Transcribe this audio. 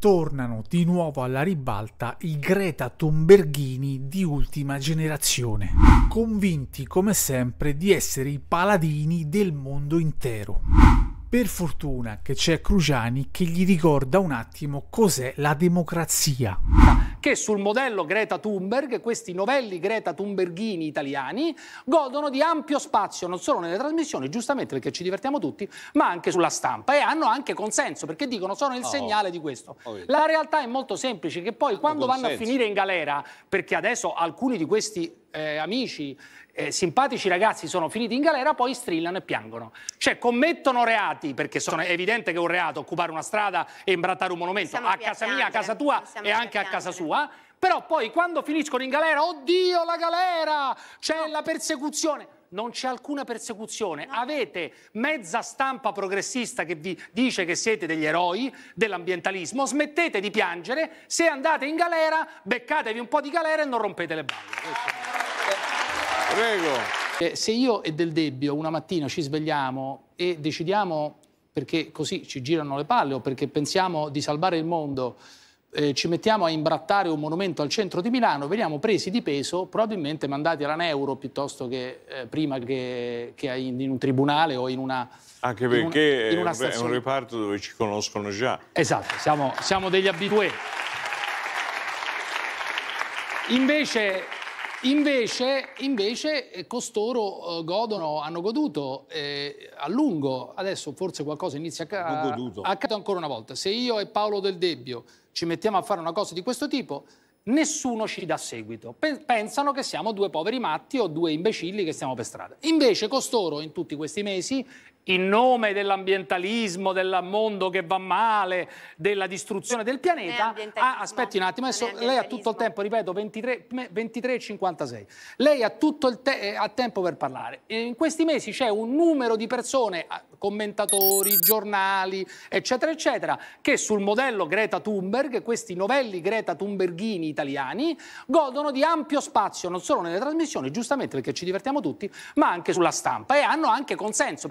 tornano di nuovo alla ribalta i Greta Thunberghini di ultima generazione, convinti come sempre di essere i paladini del mondo intero. Per fortuna che c'è Cruciani che gli ricorda un attimo cos'è la democrazia Ma che sul modello Greta Thunberg, questi novelli Greta Thunberghini italiani godono di ampio spazio non solo nelle trasmissioni, giustamente perché ci divertiamo tutti, ma anche sulla stampa e hanno anche consenso perché dicono sono il oh, segnale di questo. Oh, La realtà è molto semplice che poi quando vanno a finire in galera, perché adesso alcuni di questi eh, amici, eh, simpatici ragazzi sono finiti in galera, poi strillano e piangono. Cioè commettono reati, perché sono, è evidente che è un reato occupare una strada e imbrattare un monumento a casa mia, a casa tua e anche a casa sua, però poi quando finiscono in galera, oddio la galera, c'è la persecuzione non c'è alcuna persecuzione. No. Avete mezza stampa progressista che vi dice che siete degli eroi dell'ambientalismo. Smettete di piangere, se andate in galera, beccatevi un po' di galera e non rompete le balle. Prego. Eh, se io e Del Debbio una mattina ci svegliamo e decidiamo perché così ci girano le palle o perché pensiamo di salvare il mondo, eh, ci mettiamo a imbrattare un monumento al centro di Milano, veniamo presi di peso, probabilmente mandati alla Neuro piuttosto che eh, prima che, che in, in, un tribunale o in una... Anche perché in un, in una è un reparto dove ci conoscono già. Esatto, siamo, siamo degli abituati. Invece Invece, invece eh, costoro eh, godono, hanno goduto eh, a lungo, adesso forse qualcosa inizia a, a accadere ancora una volta. Se io e Paolo Del Debbio ci mettiamo a fare una cosa di questo tipo, nessuno ci dà seguito. Pensano che siamo due poveri matti o due imbecilli che stiamo per strada. Invece costoro in tutti questi mesi, in nome dell'ambientalismo, del mondo che va male, della distruzione del pianeta, ah, aspetti un attimo, adesso lei ha tutto il tempo, ripeto, 23,56. lei ha tutto il te eh, ha tempo per parlare. In questi mesi c'è un numero di persone, ah, commentatori, giornali, eccetera, eccetera, che sul modello Greta Thunberg, questi novelli Greta Thunberghini italiani godono di ampio spazio non solo nelle trasmissioni, giustamente perché ci divertiamo tutti, ma anche sulla stampa e hanno anche consenso